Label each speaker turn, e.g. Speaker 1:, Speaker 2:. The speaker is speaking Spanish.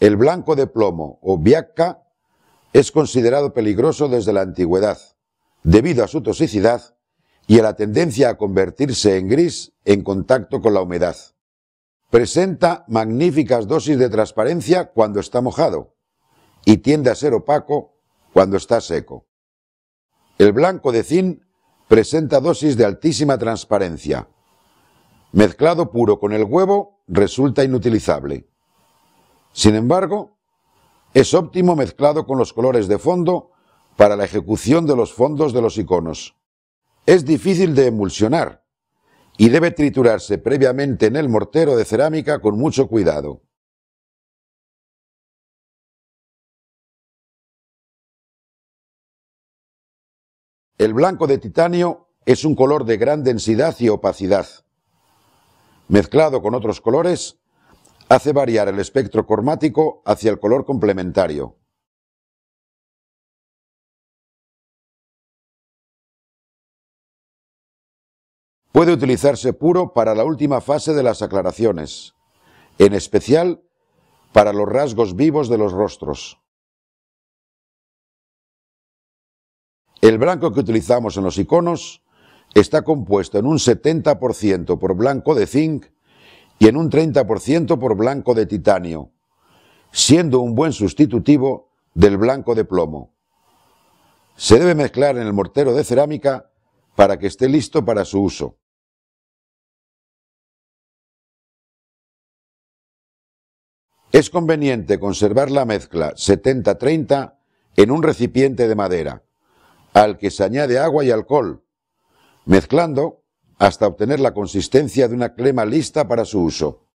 Speaker 1: El blanco de plomo o biacca es considerado peligroso desde la
Speaker 2: antigüedad, debido a su toxicidad y a la tendencia a convertirse en gris en contacto con la humedad. Presenta magníficas dosis de transparencia cuando está mojado y tiende a ser opaco cuando está seco. El blanco de zinc presenta dosis de altísima transparencia. Mezclado puro con el huevo resulta inutilizable. Sin embargo, es óptimo mezclado con los colores de fondo para la ejecución de los fondos de los iconos. Es difícil de emulsionar y
Speaker 1: debe triturarse previamente en el mortero de cerámica con mucho cuidado. El blanco de titanio es un color de gran densidad y opacidad.
Speaker 2: Mezclado con otros colores, hace variar el espectro
Speaker 1: cromático hacia el color complementario. Puede utilizarse
Speaker 2: puro para la última fase de las aclaraciones, en especial para los rasgos vivos de los rostros. El blanco que utilizamos en los iconos está compuesto en un 70% por blanco de zinc y en un 30% por blanco de titanio, siendo un buen sustitutivo del blanco de plomo. Se
Speaker 1: debe mezclar en el mortero de cerámica para que esté listo para su uso. Es
Speaker 2: conveniente conservar la mezcla 70-30 en un recipiente de madera, al que se añade agua y alcohol, mezclando hasta obtener la
Speaker 1: consistencia de una crema lista para su uso.